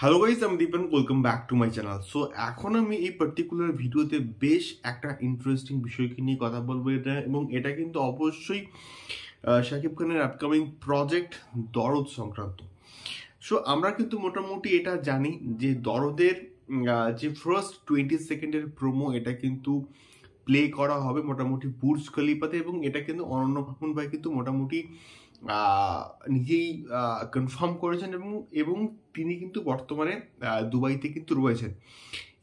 hello guys আমি Dipen welcome back to my channel so এখন আমি এই পার্টিকুলার ভিডিওতে বেশ একটা ইন্টারেস্টিং বিষয়কে নিয়ে কথা বলবো এটা এবং এটা কিন্তু অবশ্যই শাকিব খানের আপকামিং প্রজেক্ট দরদ সংক্রান্ত সো আমরা কিন্তু মোটামুটি এটা জানি যে দরদের যে ফার্স্ট টোয়েন্টি সেকেন্ডের প্রোমো এটা কিন্তু প্লে করা হবে মোটামুটি বুর্জ খলিফাতে এবং এটা কিন্তু অনন্য ভাই কিন্তু মোটামুটি নিজেই কনফার্ম করেছেন এবং এবং তিনি কিন্তু বর্তমানে দুবাইতে কিন্তু রয়েছেন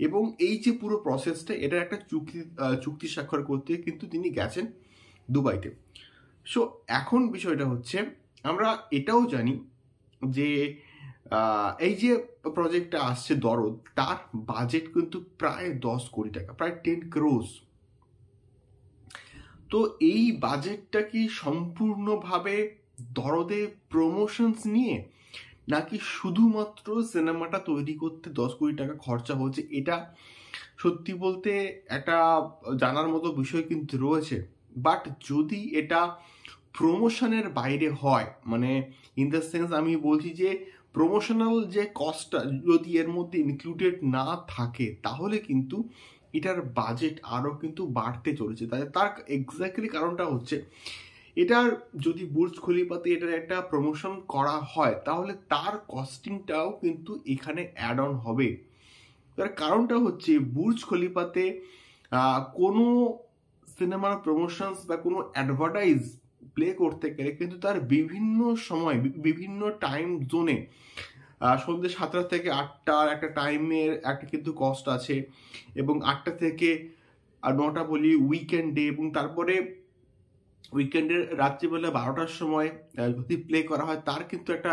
এবং এই যে পুরো প্রসেসটা এটা একটা চুক্তি চুক্তি স্বাক্ষর করতে কিন্তু তিনি গেছেন দুবাইতে সো এখন বিষয়টা হচ্ছে আমরা এটাও জানি যে এই যে প্রজেক্টটা আসছে দরদ তার বাজেট কিন্তু প্রায় দশ কোটি টাকা প্রায় টেন ক্রোস তো এই বাজেটটা কি সম্পূর্ণভাবে দরদে প্রমোশনস নিয়ে নাকি শুধুমাত্র সিনেমাটা তৈরি করতে দশ কোটি টাকা খরচা হয়েছে এটা সত্যি বলতে একটা জানার মতো বিষয় কিন্তু রয়েছে বাট যদি এটা প্রমোশনের বাইরে হয় মানে ইন দ্য সেন্স আমি বলছি যে প্রমোশনাল যে কস্টটা যদি এর মধ্যে ইনক্লুডেড না থাকে তাহলে কিন্তু এটার বাজেট আরও কিন্তু বাড়তে চলেছে তাই তার এক্স্যাক্টলি কারণটা হচ্ছে এটার যদি বুর্জ খলিপাতে এটার একটা প্রমোশন করা হয় তাহলে তার কস্টিংটাও কিন্তু এখানে অ্যাড অন হবে তার কারণটা হচ্ছে বুর্জ খলিপাতে কোনো সিনেমার প্রমোশনস বা কোনো অ্যাডভার্টাইজ প্লে করতে গেলে কিন্তু তার বিভিন্ন সময় বিভিন্ন টাইম জোনে সন্ধ্যে সাতটা থেকে আটটার একটা টাইমের একটা কিন্তু কস্ট আছে এবং আটটা থেকে নটা বলি উইকেন্ডে এবং তারপরে উইকেন্ডের রাত্রিবেলা বারোটার সময় যদি প্লে করা হয় তার কিন্তু একটা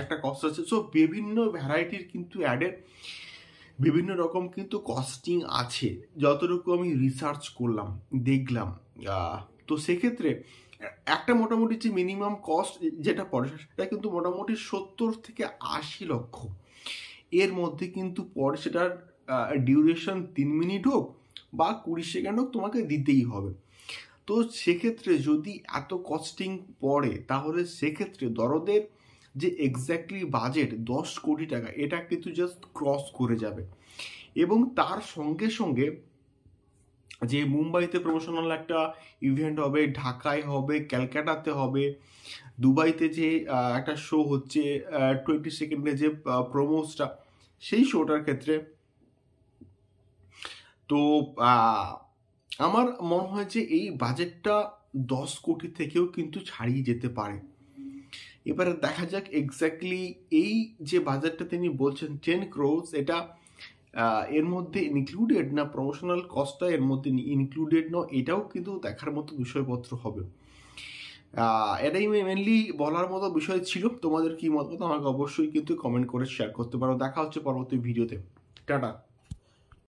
একটা কষ্ট আছে সো বিভিন্ন ভ্যারাইটির কিন্তু অ্যাডের বিভিন্ন রকম কিন্তু কস্টিং আছে যতটুকু আমি রিসার্চ করলাম দেখলাম তো সেক্ষেত্রে একটা মোটামুটি যে মিনিমাম কস্ট যেটা পড়ে সেটা কিন্তু মোটামুটি সত্তর থেকে আশি লক্ষ এর মধ্যে কিন্তু পরে সেটার ডিউরেশন তিন মিনিট হোক বা কুড়ি সেকেন্ড হোক তোমাকে দিতেই হবে তো সেক্ষেত্রে যদি এত কস্টিং পড়ে তাহলে সেক্ষেত্রে দরদের যে এক্স্যাক্টলি বাজেট দশ কোটি টাকা এটা কিন্তু জাস্ট ক্রস করে যাবে এবং তার সঙ্গে সঙ্গে যে মুম্বাইতে প্রমোশনাল একটা ইভেন্ট হবে ঢাকায় হবে ক্যালকাটাতে হবে দুবাইতে যে একটা শো হচ্ছে টোয়েন্টি সেকেন্ডে যে প্রমোসটা সেই শোটার ক্ষেত্রে তো আমার মনে হয় যে এই বাজেটটা দশ কোটি থেকেও কিন্তু ছাড়িয়ে যেতে পারে এবারে দেখা যাক এক্স্যাক্টলি এই যে বাজেটটা তিনি বলছেন টেন ক্রোজ এটা এর মধ্যে ইনক্লুডেড না প্রমোশনাল কস্টটা এর মধ্যে ইনক্লুডেড না এটাও কিন্তু দেখার মতো বিষয়পত্র হবে এটাই মেনলি বলার মতো বিষয় ছিল তোমাদের কি মত আমাকে অবশ্যই কিন্তু কমেন্ট করে শেয়ার করতে পারো দেখা হচ্ছে পরবর্তী ভিডিওতে টাটা